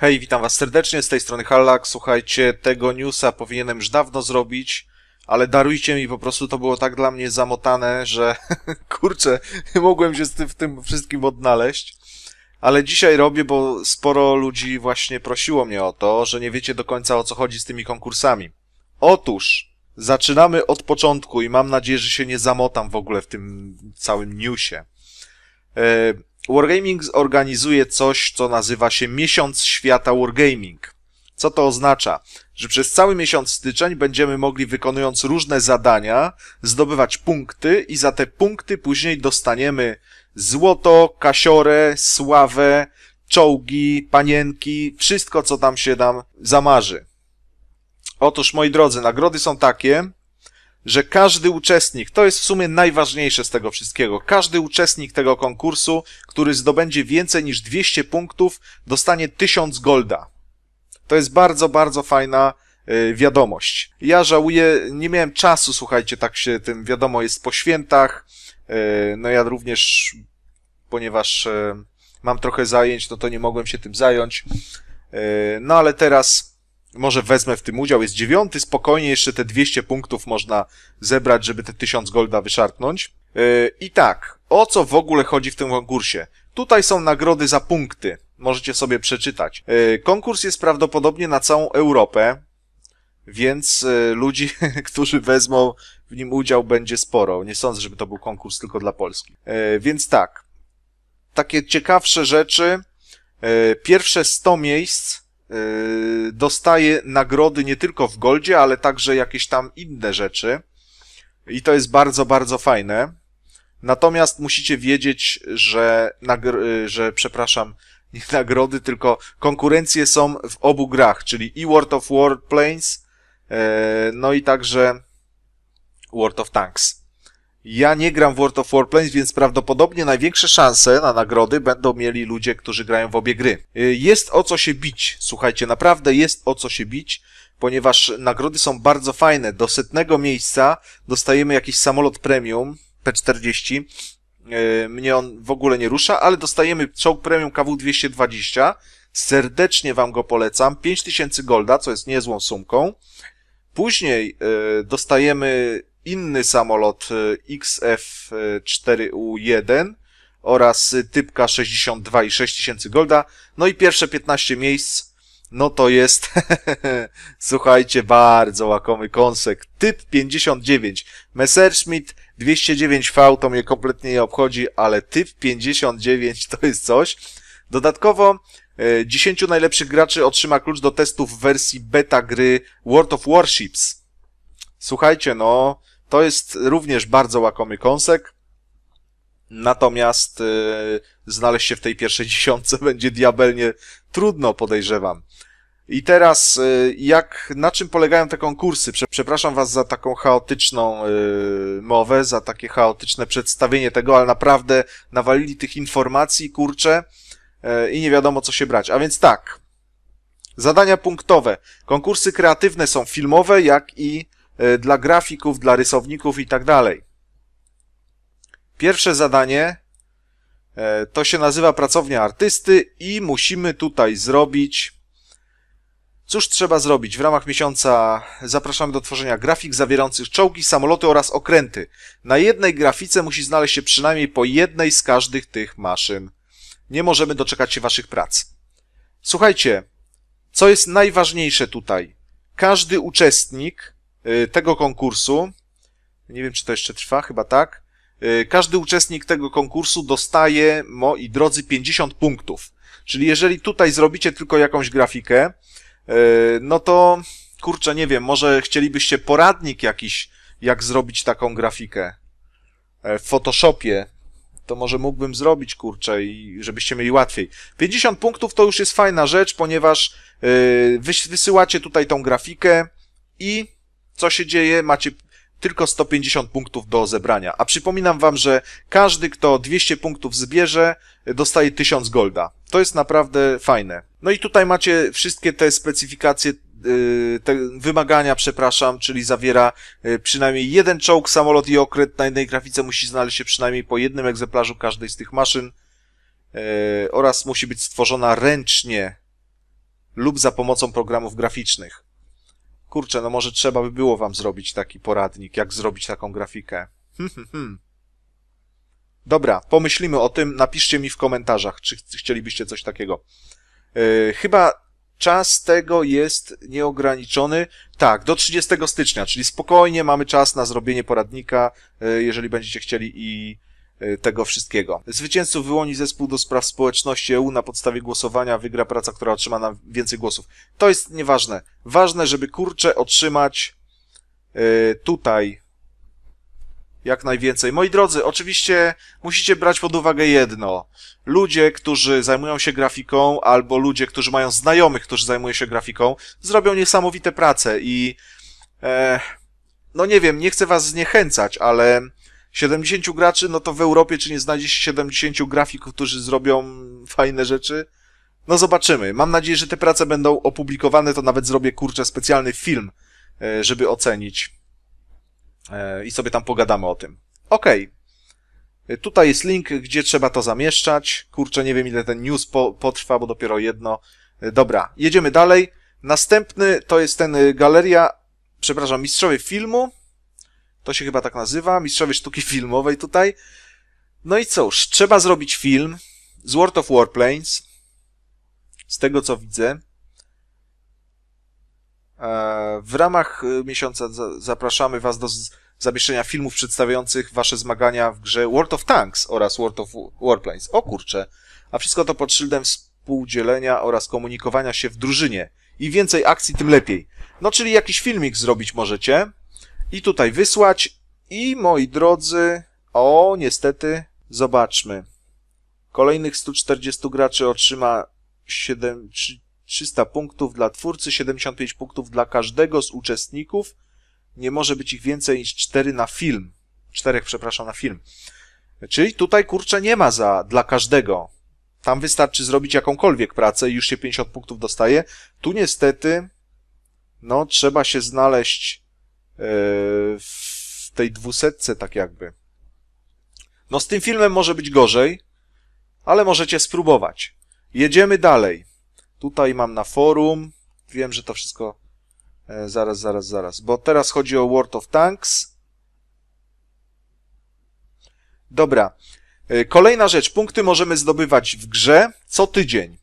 Hej, witam was serdecznie, z tej strony Hallak. Słuchajcie, tego newsa powinienem już dawno zrobić, ale darujcie mi, po prostu to było tak dla mnie zamotane, że kurczę, mogłem się z tym, w tym wszystkim odnaleźć. Ale dzisiaj robię, bo sporo ludzi właśnie prosiło mnie o to, że nie wiecie do końca o co chodzi z tymi konkursami. Otóż, zaczynamy od początku i mam nadzieję, że się nie zamotam w ogóle w tym całym newsie. Yy Wargaming zorganizuje coś, co nazywa się Miesiąc Świata Wargaming. Co to oznacza? Że przez cały miesiąc styczeń będziemy mogli, wykonując różne zadania, zdobywać punkty i za te punkty później dostaniemy złoto, kasiorę, sławę, czołgi, panienki, wszystko, co tam się nam zamarzy. Otóż, moi drodzy, nagrody są takie, że każdy uczestnik, to jest w sumie najważniejsze z tego wszystkiego, każdy uczestnik tego konkursu, który zdobędzie więcej niż 200 punktów, dostanie 1000 golda. To jest bardzo, bardzo fajna y, wiadomość. Ja żałuję, nie miałem czasu, słuchajcie, tak się tym wiadomo jest po świętach. Y, no ja również, ponieważ y, mam trochę zajęć, no to nie mogłem się tym zająć. No ale teraz może wezmę w tym udział, jest dziewiąty, spokojnie jeszcze te 200 punktów można zebrać, żeby te 1000 golda wyszarpnąć. Yy, I tak, o co w ogóle chodzi w tym konkursie? Tutaj są nagrody za punkty, możecie sobie przeczytać. Yy, konkurs jest prawdopodobnie na całą Europę, więc yy, ludzi, którzy wezmą w nim udział, będzie sporo. Nie sądzę, żeby to był konkurs tylko dla Polski. Więc tak, takie ciekawsze rzeczy. Pierwsze 100 miejsc Y, dostaje nagrody nie tylko w Goldzie, ale także jakieś tam inne rzeczy. I to jest bardzo, bardzo fajne. Natomiast musicie wiedzieć, że, nagr- y, że przepraszam, nie nagrody, tylko konkurencje są w obu grach, czyli i World of Warplanes, y, no i także World of Tanks. Ja nie gram w World of Warplanes, więc prawdopodobnie największe szanse na nagrody będą mieli ludzie, którzy grają w obie gry. Y, jest o co się bić, słuchajcie, naprawdę jest o co się bić, ponieważ nagrody są bardzo fajne. Do setnego miejsca dostajemy jakiś samolot premium P40. Y, mnie on w ogóle nie rusza, ale dostajemy czołg premium KW220. Serdecznie Wam go polecam. 5000 golda, co jest niezłą sumką. Później y, dostajemy inny samolot y, XF-4U1 oraz y, typka 62 i 6000 golda. No i pierwsze 15 miejsc, no to jest, słuchajcie, bardzo łakomy kąsek. Typ 59, Messerschmitt 209V to mnie kompletnie nie obchodzi, ale typ 59 to jest coś. Dodatkowo 10 y, najlepszych graczy otrzyma klucz do testów w wersji beta gry World of Warships Słuchajcie, no, to jest również bardzo łakomy kąsek. Natomiast yy, znaleźć się w tej pierwszej dziesiątce będzie diabelnie trudno, podejrzewam. I teraz, y, jak, na czym polegają te konkursy? Przepraszam Was za taką chaotyczną yy, mowę, za takie chaotyczne przedstawienie tego, ale naprawdę nawalili tych informacji, kurcze, yy, i nie wiadomo co się brać. A więc tak, zadania punktowe. Konkursy kreatywne są filmowe, jak i Y, dla grafików, dla rysowników i tak dalej. Pierwsze zadanie e, to się nazywa pracownia artysty i musimy tutaj zrobić. Cóż trzeba zrobić? W ramach miesiąca zapraszamy do tworzenia grafik zawierających czołgi, samoloty oraz okręty. Na jednej grafice musi znaleźć się przynajmniej po jednej z każdych tych maszyn. Nie możemy doczekać się Waszych prac. Słuchajcie, co jest najważniejsze tutaj? Każdy uczestnik Y, tego konkursu, nie wiem czy to jeszcze trwa, chyba tak, y, każdy uczestnik tego konkursu dostaje, moi drodzy, 50 punktów. Czyli jeżeli tutaj zrobicie tylko jakąś grafikę, y, no to kurczę, nie wiem, może chcielibyście poradnik jakiś, jak zrobić taką grafikę e, w Photoshopie. To może mógłbym zrobić, kurczę, i żebyście mieli łatwiej. 50 punktów to już jest fajna rzecz, ponieważ wysyłacie tutaj tą grafikę i co się dzieje, macie tylko 150 punktów do zebrania. A przypominam wam, że każdy, kto 200 punktów zbierze, dostaje 1000 golda. To jest naprawdę fajne. No i tutaj macie wszystkie te specyfikacje, y, te wymagania, przepraszam, czyli zawiera y, przynajmniej jeden czołg, samolot i okręt. Na jednej grafice musi znaleźć się przynajmniej po jednym egzemplarzu każdej z tych maszyn y, oraz musi być stworzona ręcznie lub za pomocą programów graficznych kurczę, no może trzeba by było wam zrobić taki poradnik, jak zrobić taką grafikę. Hmm, hmm, hmm. Dobra, pomyślimy o tym, napiszcie mi w komentarzach, czy chcielibyście coś takiego. Yy, chyba czas tego jest nieograniczony. Tak, do 30 stycznia, czyli spokojnie mamy czas na zrobienie poradnika, yy, jeżeli będziecie chcieli i E, tego wszystkiego. Zwycięzców wyłoni zespół do spraw społeczności EU na podstawie głosowania, wygra praca, która otrzyma nam więcej głosów. To jest nieważne. Ważne, żeby kurcze otrzymać e, tutaj jak najwięcej. Moi drodzy, oczywiście musicie brać pod uwagę jedno. Ludzie, którzy zajmują się grafiką, albo ludzie, którzy mają znajomych, którzy zajmują się grafiką, zrobią niesamowite prace i. E, no nie wiem, nie chcę was zniechęcać, ale 70 graczy, no to w Europie czy nie znajdzie się 70 grafików, którzy zrobią fajne rzeczy? No zobaczymy. Mam nadzieję, że te prace będą opublikowane, to nawet zrobię, kurczę, specjalny film, e, żeby ocenić. E, I sobie tam pogadamy o tym. Okej. Okay. E, tutaj jest link, gdzie trzeba to zamieszczać. Kurczę, nie wiem ile ten news po, potrwa, bo dopiero jedno. Dobra, jedziemy dalej. Następny to jest ten galeria, przepraszam, mistrzowie filmu. To się chyba tak nazywa, Mistrzowie Sztuki Filmowej tutaj. No i cóż, trzeba zrobić film z World of Warplanes, z tego co widzę. E, w ramach e, miesiąca zapraszamy Was do zamieszczenia filmów przedstawiających Wasze zmagania w grze World of Tanks oraz World of Warplanes. O kurcze! A wszystko to pod szyldem współdzielenia oraz komunikowania się w drużynie. Im więcej akcji, tym lepiej. No czyli jakiś filmik zrobić możecie, i tutaj wysłać. I moi drodzy, o niestety, zobaczmy. Kolejnych 140 graczy otrzyma 7, 300 punktów dla twórcy, 75 punktów dla każdego z uczestników. Nie może być ich więcej niż 4 na film. 4, przepraszam, na film. Czyli tutaj kurczę nie ma za dla każdego. Tam wystarczy zrobić jakąkolwiek pracę i już się 50 punktów dostaje. Tu niestety, no, trzeba się znaleźć w tej dwusetce tak jakby. No z tym filmem może być gorzej, ale możecie spróbować. Jedziemy dalej. Tutaj mam na forum. Wiem, że to wszystko... E, zaraz, zaraz, zaraz. Bo teraz chodzi o World of Tanks. Dobra. E, kolejna rzecz. Punkty możemy zdobywać w grze co tydzień.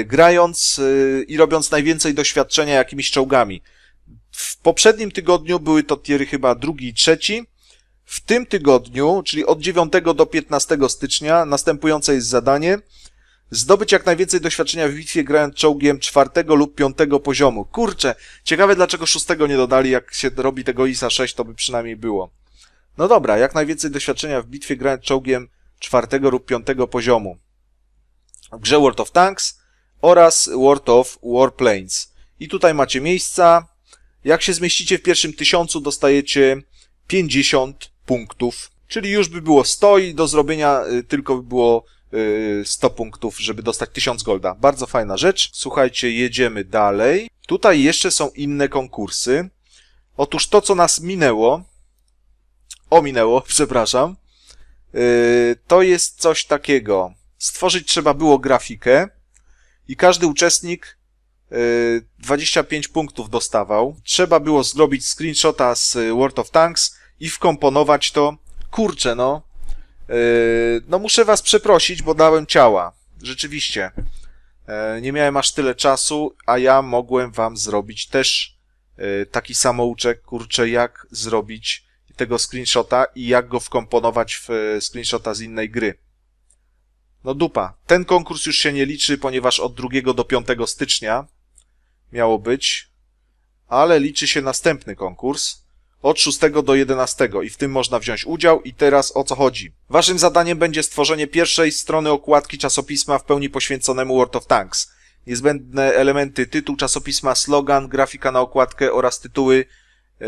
E, grając i robiąc najwięcej doświadczenia jakimiś czołgami poprzednim tygodniu były to tiery chyba drugi i trzeci. W tym tygodniu, czyli od 9 do 15 stycznia, następujące jest zadanie. Zdobyć jak najwięcej doświadczenia w bitwie grając czołgiem czwartego lub piątego poziomu. Kurczę, ciekawe dlaczego szóstego nie dodali, jak się robi tego ISA 6, to by przynajmniej było. No dobra, jak najwięcej doświadczenia w bitwie grając czołgiem czwartego lub piątego poziomu. W grze World of Tanks oraz World of Warplanes. I tutaj macie miejsca, jak się zmieścicie w pierwszym tysiącu, dostajecie 50 punktów, czyli już by było 100 i do zrobienia y, tylko by było 100 y, punktów, żeby dostać 1000 golda. Bardzo fajna rzecz. Słuchajcie, jedziemy dalej. Tutaj jeszcze są inne konkursy. Otóż to, co nas minęło, ominęło, przepraszam, y, to jest coś takiego. Stworzyć trzeba było grafikę i każdy uczestnik 25 y, punktów dostawał. Trzeba było zrobić screenshota z y, World of Tanks i wkomponować to. Kurczę, no. Y, no muszę was przeprosić, bo dałem ciała. Rzeczywiście. Nie miałem aż tyle czasu, a ja mogłem wam zrobić też taki samouczek, kurczę, jak zrobić tego screenshota i jak go wkomponować w screenshota z innej gry. No dupa. Ten konkurs już się nie liczy, ponieważ od 2 do 5 stycznia miało być, ale liczy się następny konkurs od 6 do 11 i w tym można wziąć udział i teraz o co chodzi. Waszym zadaniem będzie stworzenie pierwszej strony okładki czasopisma w pełni poświęconemu World of Tanks. Niezbędne elementy tytuł czasopisma, slogan, grafika na okładkę oraz tytuły yy,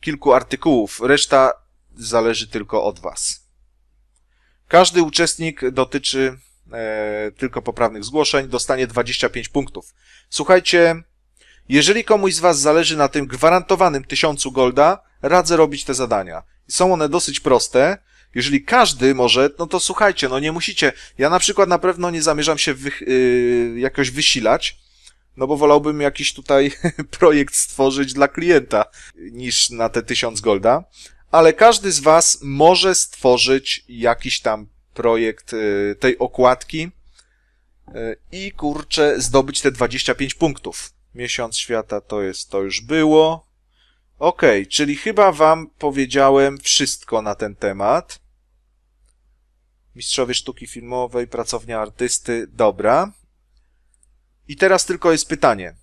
kilku artykułów. Reszta zależy tylko od was. Każdy uczestnik dotyczy E, tylko poprawnych zgłoszeń, dostanie 25 punktów. Słuchajcie, jeżeli komuś z Was zależy na tym gwarantowanym 1000 golda, radzę robić te zadania. Są one dosyć proste. Jeżeli każdy może, no to słuchajcie, no nie musicie. Ja na przykład na pewno nie zamierzam się wy, yy, jakoś wysilać, no bo wolałbym jakiś tutaj projekt stworzyć dla klienta niż na te 1000 golda. Ale każdy z Was może stworzyć jakiś tam projekt y, tej okładki y, i kurczę, zdobyć te 25 punktów. Miesiąc świata to jest, to już było. Ok, czyli chyba wam powiedziałem wszystko na ten temat. Mistrzowie sztuki filmowej, pracownia artysty, dobra. I teraz tylko jest pytanie.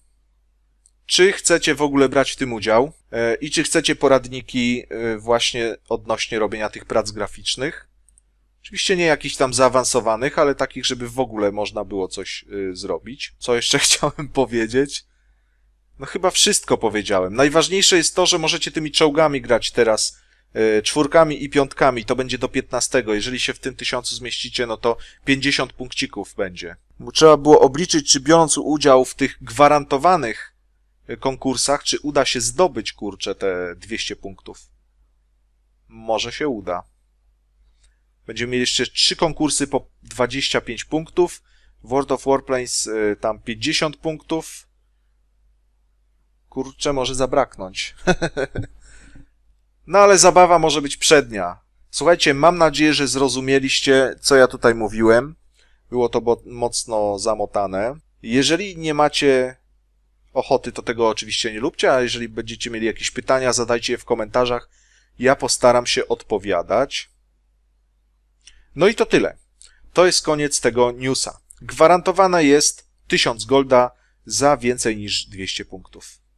Czy chcecie w ogóle brać w tym udział? E, I czy chcecie poradniki e, właśnie odnośnie robienia tych prac graficznych? Oczywiście nie jakichś tam zaawansowanych, ale takich, żeby w ogóle można było coś y, zrobić. Co jeszcze chciałem powiedzieć? No chyba wszystko powiedziałem. Najważniejsze jest to, że możecie tymi czołgami grać teraz y, czwórkami i piątkami. To będzie do 15. Jeżeli się w tym tysiącu zmieścicie, no to 50 punkcików będzie. Trzeba było obliczyć, czy biorąc udział w tych gwarantowanych y, konkursach, czy uda się zdobyć, kurczę, te 200 punktów. Może się uda. Będziemy mieli jeszcze trzy konkursy po 25 punktów. World of Warplanes y, tam 50 punktów. Kurczę, może zabraknąć. no ale zabawa może być przednia. Słuchajcie, mam nadzieję, że zrozumieliście, co ja tutaj mówiłem. Było to mocno zamotane. Jeżeli nie macie ochoty, to tego oczywiście nie lubcie, a jeżeli będziecie mieli jakieś pytania, zadajcie je w komentarzach. Ja postaram się odpowiadać. No i to tyle. To jest koniec tego newsa. Gwarantowana jest 1000 golda za więcej niż 200 punktów.